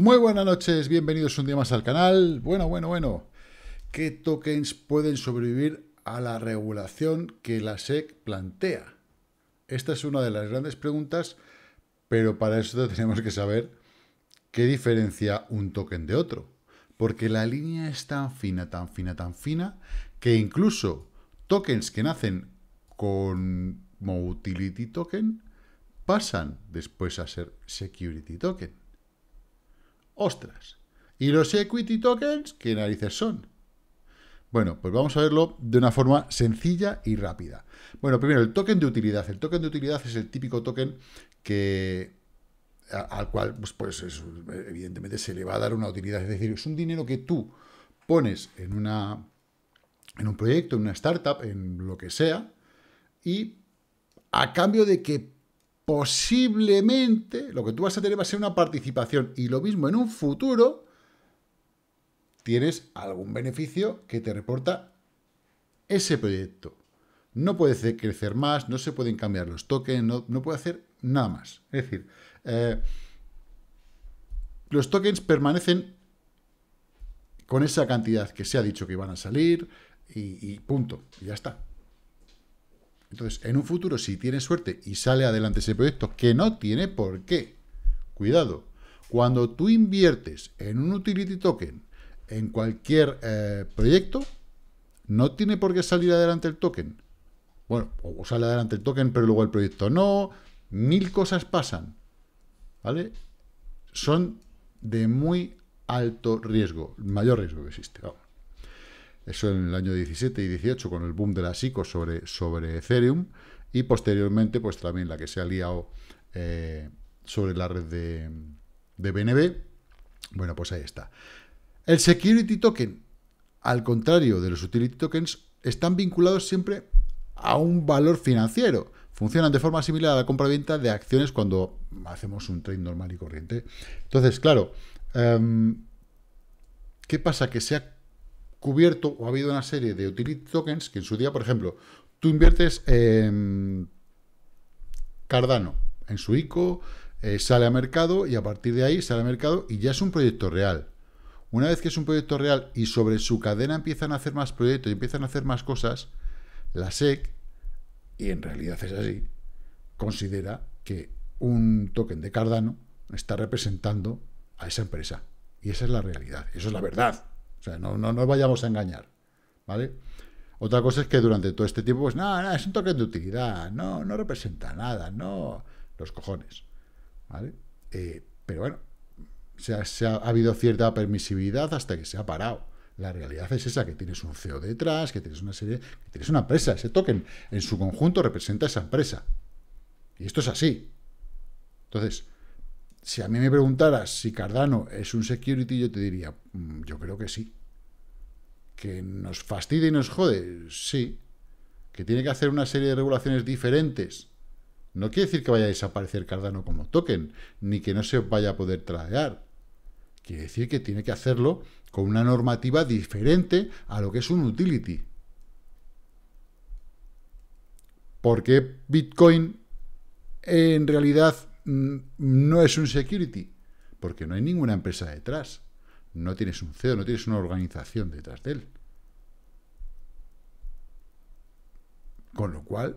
Muy buenas noches, bienvenidos un día más al canal. Bueno, bueno, bueno. ¿Qué tokens pueden sobrevivir a la regulación que la SEC plantea? Esta es una de las grandes preguntas, pero para eso tenemos que saber qué diferencia un token de otro. Porque la línea es tan fina, tan fina, tan fina, que incluso tokens que nacen como utility token pasan después a ser security token ostras. ¿Y los equity tokens? ¿Qué narices son? Bueno, pues vamos a verlo de una forma sencilla y rápida. Bueno, primero, el token de utilidad. El token de utilidad es el típico token que al cual, pues, pues evidentemente, se le va a dar una utilidad. Es decir, es un dinero que tú pones en, una, en un proyecto, en una startup, en lo que sea, y a cambio de que posiblemente lo que tú vas a tener va a ser una participación y lo mismo en un futuro tienes algún beneficio que te reporta ese proyecto. No puede crecer más, no se pueden cambiar los tokens, no, puede hacer nada más. Es decir, eh, los tokens permanecen con esa cantidad que se ha dicho que iban a salir y, y punto, ya está. Entonces, en un futuro, si tiene suerte y sale adelante ese proyecto, que no tiene por qué, cuidado, cuando tú inviertes en un utility token, en cualquier eh, proyecto, no tiene por qué salir adelante el token. Bueno, o sale adelante el token, pero luego el proyecto no. Mil cosas pasan. ¿Vale? Son de muy alto riesgo, mayor riesgo que existe. Vamos eso en el año 17 y 18 con el boom de la SICO sobre, sobre Ethereum y posteriormente pues también la que se ha liado eh, sobre la red de, BNB. Bueno, pues ahí está. El security token, al contrario de los utility tokens, están vinculados siempre a un valor financiero. Funcionan de forma similar a la compra-venta de acciones cuando hacemos un trade normal y corriente. Entonces, claro, em, ¿qué pasa? Que se ha cubierto o ha habido una serie de utility tokens que en su día, por ejemplo, tú inviertes en Cardano, en su ICO, eh, sale a mercado y a partir de ahí sale a mercado y ya es un proyecto real. Una vez que es un proyecto real y sobre su cadena empiezan a hacer más proyectos y empiezan a hacer más cosas, la SEC, y en realidad es así, considera que un token de Cardano está representando a esa empresa. Y esa es la realidad, eso es la verdad. O sea, no, no nos vayamos a engañar, ¿vale? Otra cosa es que durante todo este tiempo, pues nada, es un token de utilidad, no, no representa nada, no, los cojones, ¿vale? Eh, pero bueno, se ha, habido cierta permisividad hasta que se ha parado. La realidad es esa, que tienes un CEO detrás, que tienes una serie, que tienes una empresa. Ese token en su conjunto representa esa empresa. Y esto es así. Entonces, si a mí me preguntaras si Cardano es un security, yo te diría, mm, yo creo que sí. Que nos fastidia y nos jode, sí. Que tiene que hacer una serie de regulaciones diferentes. No quiere decir que vaya a desaparecer Cardano como token, ni que no se vaya a poder tradear. Quiere decir que tiene que hacerlo con una normativa diferente a lo que es un utility. Porque Bitcoin en realidad Mm, no es un security, porque no hay ninguna empresa detrás. No tienes un CEO, no tienes una organización detrás de él. Con lo cual,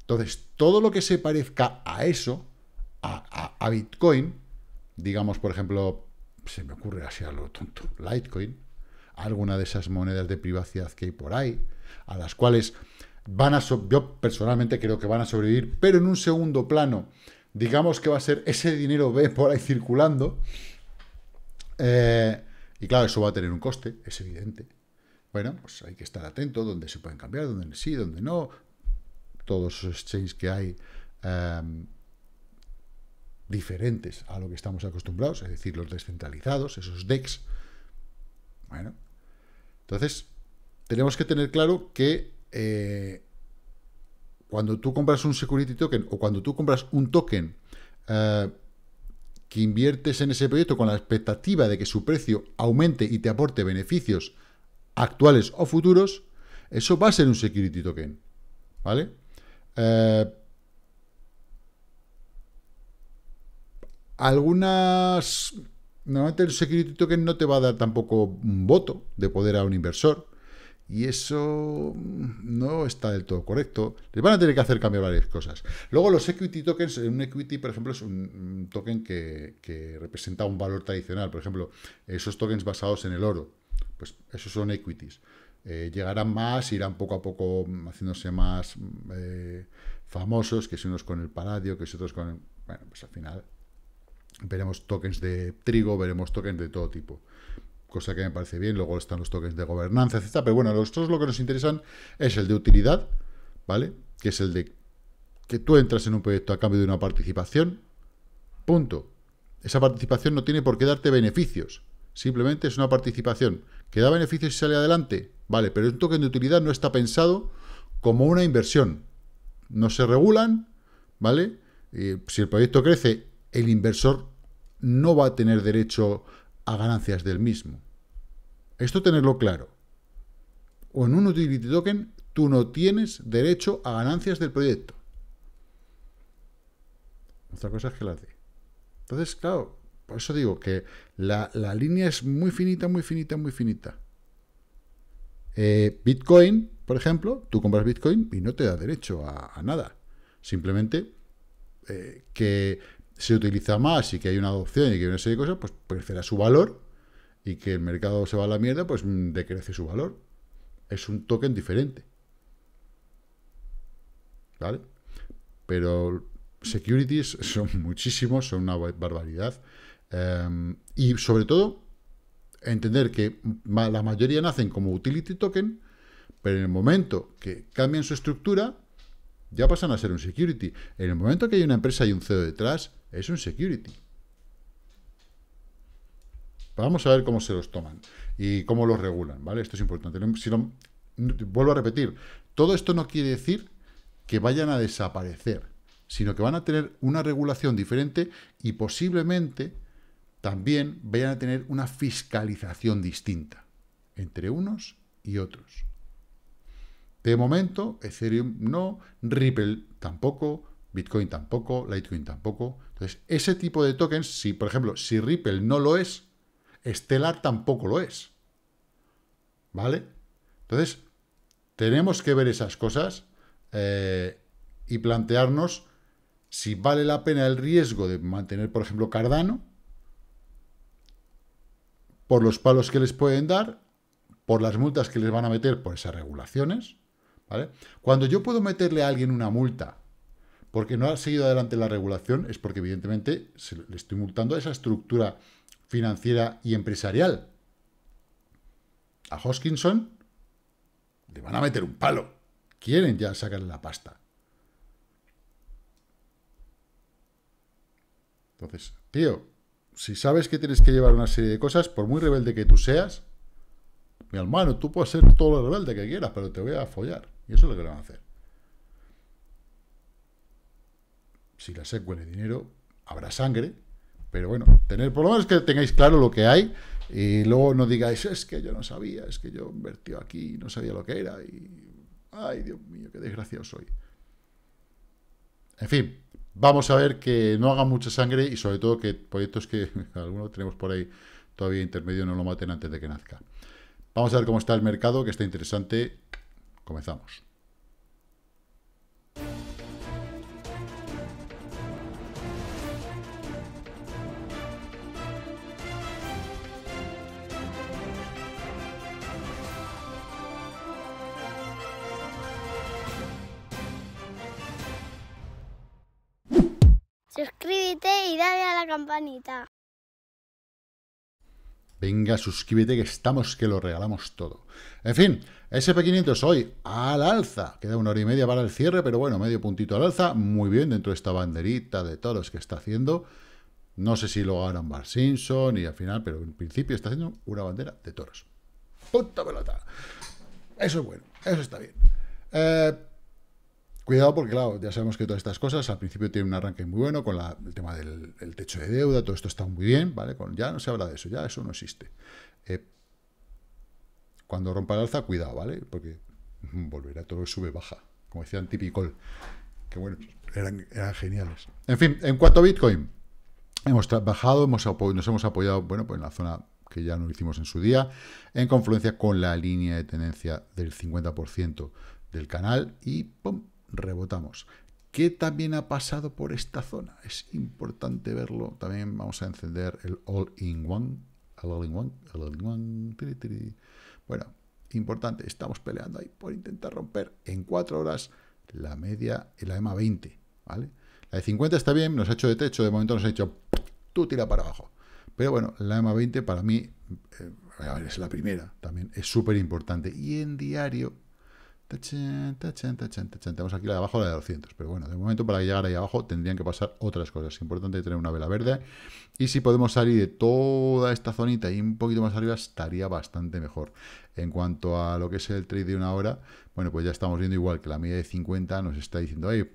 entonces, todo lo que se parezca a eso, a, Bitcoin, digamos, por ejemplo, se me ocurre así a lo tonto, Litecoin, alguna de esas monedas de privacidad que hay por ahí, a las cuales a yo personalmente creo que van a sobrevivir, pero en un segundo plano, digamos que va a ser ese dinero B por ahí circulando, eh, y claro, eso va a tener un coste, es evidente. Bueno, pues hay que estar atento donde se pueden cambiar, dónde sí, dónde no. Todos esos exchanges que hay em, diferentes a lo que estamos acostumbrados, es decir, los descentralizados, esos DEX. Bueno, entonces tenemos que tener claro que eh, cuando tú compras un security token o cuando tú compras un token eh, que inviertes en ese proyecto con la expectativa de que su precio aumente y te aporte beneficios actuales o futuros, eso va a ser un security token. ¿Vale? Eh, algunas. Normalmente el security token no te va a dar tampoco un voto de poder a un inversor. Y eso mm, no está del todo correcto. Les van a tener que hacer cambiar varias cosas. Luego los equity tokens, un equity, por ejemplo, es un, token que, representa un valor tradicional. Por ejemplo, esos tokens basados en el oro, pues esos son equities. Eh, llegarán más, irán poco a poco mm, haciéndose más mm, eh, famosos, que si unos con el paladio, que si otros con... El... Bueno, pues al final veremos tokens de trigo, veremos tokens de todo tipo cosa que me parece bien. Luego están los tokens de gobernanza, etc. Pero bueno, a nosotros lo que nos interesan es el de utilidad, ¿vale? Que es el de que tú entras en un proyecto a cambio de una participación. Punto. Esa participación no tiene por qué darte beneficios. Simplemente es una participación. ¿Que da beneficios y sale adelante? Vale, pero un token de utilidad no está pensado como una inversión. No se regulan, ¿vale? Y si el proyecto crece, el inversor no va a tener derecho a ganancias del mismo. Esto tenerlo claro. O en un utility token, tú no tienes derecho a ganancias del proyecto. Otra cosa es que las dé. Entonces, claro, por eso digo que la, línea es muy finita, muy finita, muy finita. Eh, Bitcoin, por ejemplo, tú compras Bitcoin y no te da derecho a, nada. Simplemente eh, que se utiliza más y que hay una adopción y que hay una serie de cosas, pues prefiera su valor y que el mercado se va a la mierda, pues mm, decrece su valor. Es un token diferente. ¿Vale? Pero securities son muchísimos, son una barbaridad. Em, y sobre todo, entender que la mayoría nacen como utility token, pero en el momento que cambian su estructura, ya pasan a ser un security. En el momento que hay una empresa y un CEO detrás, es un security. Vamos a ver cómo se los toman y cómo los regulan, ¿vale? Esto es importante. Si vuelvo a repetir, todo esto no quiere decir que vayan a desaparecer, sino que van a tener una regulación diferente y posiblemente también vayan a tener una fiscalización distinta entre unos y otros. De momento, Ethereum no, Ripple tampoco, Bitcoin tampoco, Litecoin tampoco. Entonces, ese tipo de tokens, si por ejemplo, si Ripple no lo es, Estela tampoco lo es. ¿Vale? Entonces, tenemos que ver esas cosas eh, y plantearnos si vale la pena el riesgo de mantener, por ejemplo, Cardano, por los palos que les pueden dar, por las multas que les van a meter por esas regulaciones. ¿vale? Cuando yo puedo meterle a alguien una multa porque no ha seguido adelante la regulación, es porque evidentemente le estoy multando a esa estructura financiera y empresarial a Hoskinson, le van a meter un palo. Quieren ya sacarle la pasta. Entonces, tío, si sabes que tienes que llevar una serie de cosas, por muy rebelde que tú seas, mi hermano, tú puedes ser todo lo rebelde que quieras, pero te voy a follar. Y eso es lo que le van a hacer. Si la SEC huele dinero, habrá sangre, pero bueno, tener, por lo menos que tengáis claro lo que hay y luego no digáis, es que yo no sabía, es que yo invertí aquí y no sabía lo que era y... Ay, Dios mío, qué desgraciado soy. En fin, vamos a ver que no haga mucha sangre y sobre todo que proyectos que algunos tenemos por ahí todavía intermedio no lo maten antes de que nazca. Vamos a ver cómo está el mercado, que está interesante. Comenzamos. y dale a la campanita. Venga, suscríbete que estamos que lo regalamos todo. En fin, SP500 hoy al alza. Queda una hora y media para el cierre, pero bueno, medio puntito al alza. Muy bien dentro de esta banderita de toros que está haciendo. No sé si lo harán Bar Simpson y al final, pero en principio está haciendo una bandera de toros. ¡Puta pelota! Eso es bueno, eso está bien. Eh, Cuidado porque, claro, ya sabemos que todas estas cosas al principio tienen un arranque muy bueno con el tema del techo de deuda, todo esto está muy bien, ¿vale? Con, ya no se habla de eso, ya eso no existe. Eh, cuando rompa el alza, cuidado, ¿vale? Porque volverá todo que sube, baja, como decían típico que bueno, eran, geniales. En fin, en cuanto a Bitcoin, hemos trabajado, hemos nos hemos apoyado, bueno, pues en la zona que ya no hicimos en su día, en confluencia con la línea de tendencia del 50% del canal y ¡pum! rebotamos. ¿Qué también ha pasado por esta zona? Es importante verlo. También vamos a encender el all-in-one. all-in-one, all Bueno, importante, estamos peleando ahí por intentar romper en cuatro horas la media y la EMA 20, ¿vale? La de 50 está bien, nos ha hecho de techo, de momento nos ha hecho tú tira para abajo. Pero bueno, la EMA 20 para mí eh, es la primera también, es súper importante. Y en diario tenemos aquí la de abajo, la de 200. Pero bueno, de momento para llegar ahí abajo tendrían que pasar otras cosas. Es importante tener una vela verde. Y si podemos salir de toda esta zonita y un poquito más arriba, estaría bastante mejor. En cuanto a lo que es el trade de una hora, bueno, pues ya estamos viendo igual que la media de 50 nos está diciendo, ahí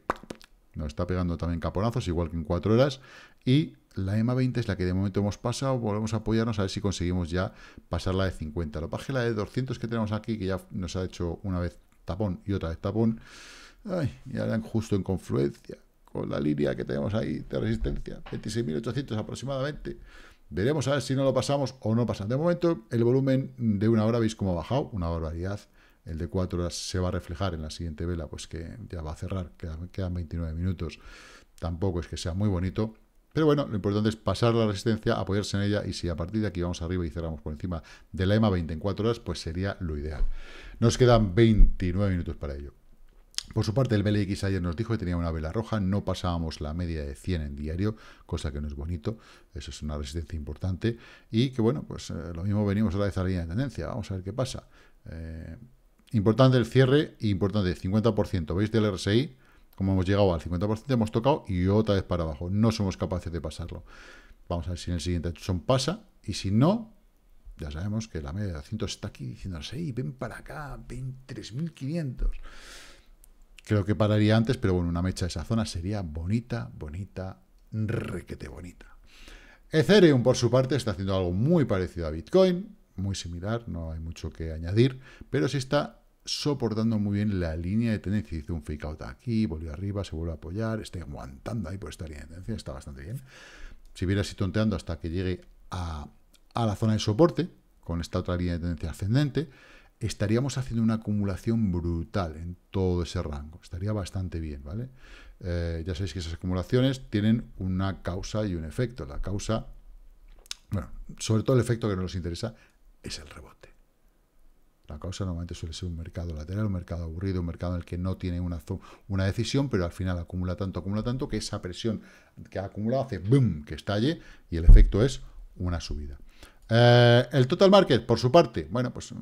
nos está pegando también caponazos, igual que en 4 horas. Y la EMA 20 es la que de momento hemos pasado, volvemos a apoyarnos a ver si conseguimos ya pasar la de 50. Lo paje la de 200 que tenemos aquí, que ya nos ha hecho una vez tapón y otra vez tapón. y ahora justo en confluencia con la línea que tenemos ahí de resistencia, 26.800 aproximadamente. Veremos a ver si no lo pasamos o no pasa. De momento, el volumen de una hora, veis cómo ha bajado, una barbaridad. El de cuatro horas se va a reflejar en la siguiente vela, pues que ya va a cerrar, quedan, 29 minutos. Tampoco es que sea muy bonito, pero bueno, lo importante es pasar la resistencia, apoyarse en ella y si a partir de aquí vamos arriba y cerramos por encima de la EMA 20 en 4 horas, pues sería lo ideal. Nos quedan 29 minutos para ello. Por su parte, el BLX ayer nos dijo que tenía una vela roja, no pasábamos la media de 100 en diario, cosa que no es bonito, eso es una resistencia importante, y que bueno, pues eh, lo mismo venimos otra vez a la línea de tendencia, vamos a ver qué pasa. Eh, importante el cierre, importante, el 50%, ¿veis del RSI? Como hemos llegado al 50%, hemos tocado y otra vez para abajo, no somos capaces de pasarlo. Vamos a ver si en el siguiente son pasa, y si no, ya sabemos que la media de 200 está aquí diciendo ven para acá, ven 23.500. Creo que pararía antes, pero bueno, una mecha de esa zona sería bonita, bonita, requete bonita. Ethereum, por su parte, está haciendo algo muy parecido a Bitcoin, muy similar, no hay mucho que añadir, pero sí está soportando muy bien la línea de tendencia. Hizo un fake out aquí, volvió arriba, se vuelve a apoyar, está aguantando ahí por esta línea de tendencia, está bastante bien. Si hubiera sido tonteando hasta que llegue a a la zona de soporte, con esta otra línea de tendencia ascendente, estaríamos haciendo una acumulación brutal en todo ese rango. Estaría bastante bien, ¿vale? Eh, ya sabéis que esas acumulaciones tienen una causa y un efecto. La causa, bueno, sobre todo el efecto que no nos interesa es el rebote. La causa normalmente suele ser un mercado lateral, un mercado aburrido, un mercado en el que no tiene una, una decisión, pero al final acumula tanto, acumula tanto, que esa presión que ha acumulado hace boom, que estalle, y el efecto es una subida. Eh, el total market, por su parte, bueno, pues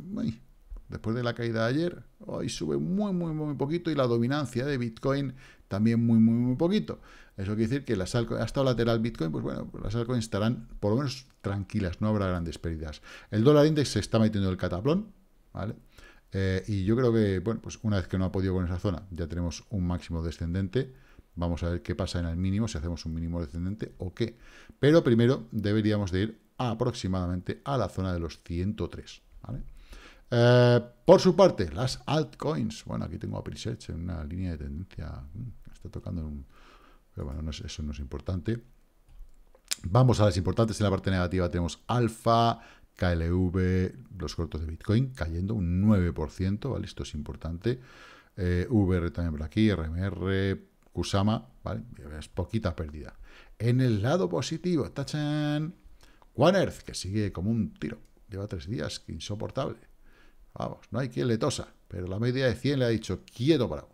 después de la caída de ayer, hoy sube muy, muy, muy poquito y la dominancia de Bitcoin también muy, muy, muy poquito. Eso quiere decir que las altcoins, hasta lateral Bitcoin, pues bueno, las altcoins estarán por lo menos tranquilas, no habrá grandes pérdidas. El dólar index se está metiendo el cataplón, ¿vale? Eh, y yo creo que, bueno, pues una vez que no ha podido con esa zona, ya tenemos un máximo descendente. Vamos a ver qué pasa en el mínimo, si hacemos un mínimo descendente o qué. Pero primero deberíamos de ir aproximadamente a la zona de los 103. Eh, por su parte, las altcoins. Bueno, aquí tengo a Research en una línea de tendencia. Mm, está tocando un... Pero bueno, eso no es importante. Vamos a las importantes. En la parte negativa tenemos Alfa, KLV, los cortos de Bitcoin cayendo un 9%, ¿vale? Esto es importante. Eh, VR también por aquí, RMR, Kusama, ¿vale? Es poquita pérdida. En el lado positivo, tachan, One Earth, que sigue como un tiro. Lleva tres días, que insoportable. Vamos, no hay quien le tosa, pero la media de 100 le ha dicho quieto bravo.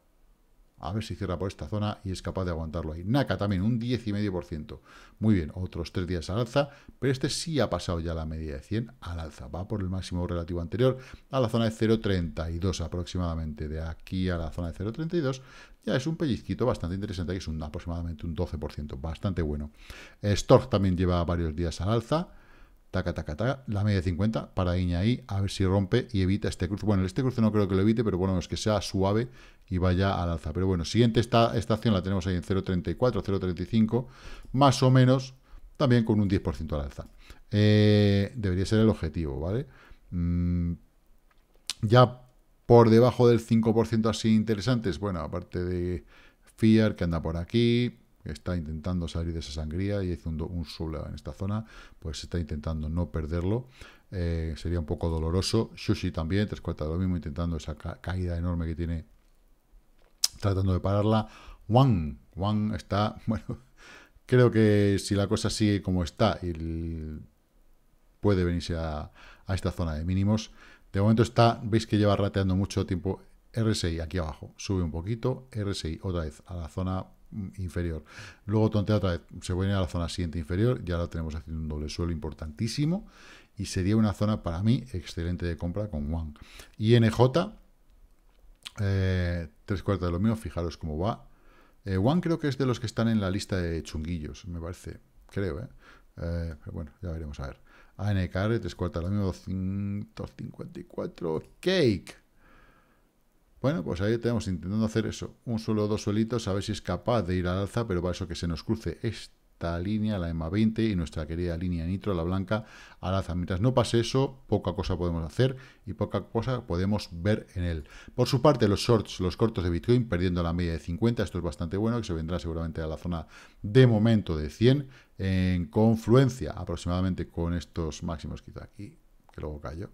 A ver si cierra por esta zona y es capaz de aguantarlo ahí. Naka también, un 10,5%. Muy bien, otros tres días al alza, pero este sí ha pasado ya la media de 100 al alza. Va por el máximo relativo anterior a la zona de 0,32 aproximadamente. De aquí a la zona de 0,32 ya es un pellizquito bastante interesante, que es un, aproximadamente un 12%, bastante bueno. Stork también lleva varios días al alza, taca, taca, taca, la media de 50, iña ahí, a ver si rompe y evita este cruce. Bueno, este cruce no creo que lo evite, pero bueno, es que sea suave y vaya al alza. Pero bueno, siguiente esta, esta acción la tenemos ahí en 0.34, 0.35, más o menos, también con un 10% al alza. Eh, debería ser el objetivo, ¿vale? Mm, ya por debajo del 5% así interesantes, bueno, aparte de ...Fear que anda por aquí, está intentando salir de esa sangría y hizo un, un en esta zona, pues está intentando no perderlo. Eh, sería un poco doloroso. Sushi también, tres cuartas de lo mismo, intentando esa caída enorme que tiene, tratando de pararla. Wang, Wang está, bueno, creo que si la cosa sigue como está, puede venirse a, a esta zona de mínimos. De momento está, veis que lleva rateando mucho tiempo RSI aquí abajo, sube un poquito, RSI otra vez a la zona mm, inferior. Luego tontea otra vez, se vuelve a la zona siguiente inferior, ya lo tenemos haciendo un doble suelo importantísimo y sería una zona para mí excelente de compra con Wang. INJ, eh, tres cuartos de lo mío, fijaros cómo va. Eh, One creo que es de los que están en la lista de chunguillos, me parece, creo, eh, eh pero bueno, ya veremos a ver. ANKR, 3 cuartas lo año, 254, cake. Bueno, pues ahí tenemos intentando hacer eso, un solo dos suelitos, a ver si es capaz de ir al alza, pero para eso que se nos cruce este esta línea, la EMA 20 y nuestra querida línea nitro, la blanca, al alza. Mientras no pase eso, poca cosa podemos hacer y poca cosa podemos ver en él. Por su parte, los shorts, los cortos de Bitcoin, perdiendo la media de 50, esto es bastante bueno, que se vendrá seguramente a la zona de momento de 100, en confluencia aproximadamente con estos máximos que está aquí, que luego cayó.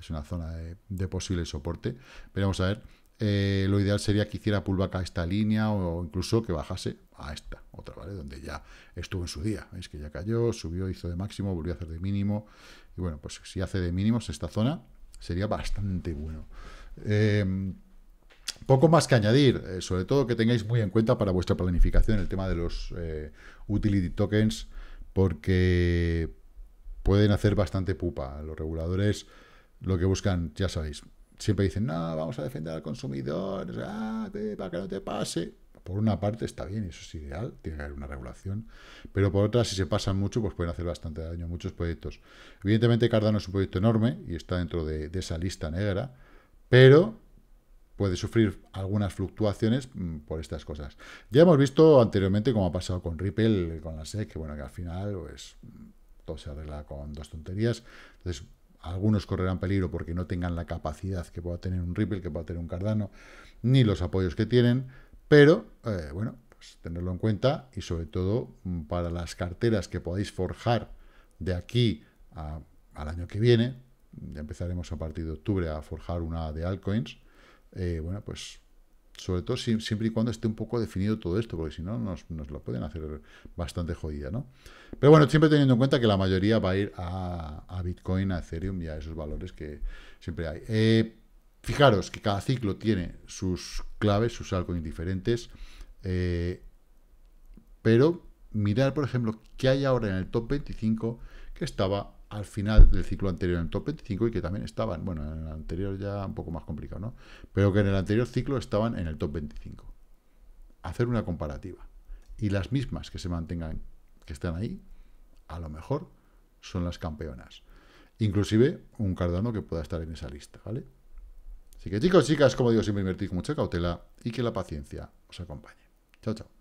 Es una zona de, posible soporte. Pero vamos a ver, eh, lo ideal sería que hiciera pullback a esta línea o incluso que bajase a esta otra, ¿vale? Donde ya estuvo en su día. Veis que ya cayó, subió, hizo de máximo, volvió a hacer de mínimo. Y bueno, pues si hace de mínimos esta zona, sería bastante bueno. Em, poco más que añadir, eh, sobre todo que tengáis muy en cuenta para vuestra planificación el tema de los eh, utility tokens, porque pueden hacer bastante pupa. Los reguladores lo que buscan, ya sabéis, siempre dicen, no, vamos a defender al consumidor, ah, para que no te pase. Por una parte está bien, eso es ideal, tiene que haber una regulación, pero por otra, si se pasan mucho, pues pueden hacer bastante daño a muchos proyectos. Evidentemente Cardano es un proyecto enorme y está dentro de, esa lista negra, pero puede sufrir algunas fluctuaciones mm, por estas cosas. Ya hemos visto anteriormente cómo ha pasado con Ripple, con la SEC, que bueno, que al final pues, todo se arregla con dos tonterías. Entonces, algunos correrán peligro porque no tengan la capacidad que pueda tener un Ripple, que pueda tener un Cardano, ni los apoyos que tienen pero eh, bueno, pues tenerlo en cuenta y sobre todo mm, para las carteras que podáis forjar de aquí al año que viene, ya empezaremos a partir de octubre a forjar una de altcoins, eh, bueno, pues sobre todo siempre y cuando esté un poco definido todo esto, porque si no nos, lo pueden hacer bastante jodida, ¿no? Pero bueno, siempre teniendo en cuenta que la mayoría va a ir a, Bitcoin, a Ethereum y a esos valores que siempre hay. Eh, Fijaros que cada ciclo tiene sus claves, sus algo diferentes, eh, pero mirar, por ejemplo, qué hay ahora en el top 25 que estaba al final del ciclo anterior en el top 25 y que también estaban, bueno, en el anterior ya un poco más complicado, ¿no? Pero que en el anterior ciclo estaban en el top 25. Hacer una comparativa. Y las mismas que se mantengan, que están ahí, a lo mejor son las campeonas. Inclusive un Cardano que pueda estar en esa lista, ¿vale? Así que chicos, chicas, como digo, siempre invertid con mucha cautela y que la paciencia os acompañe. Chao, chao.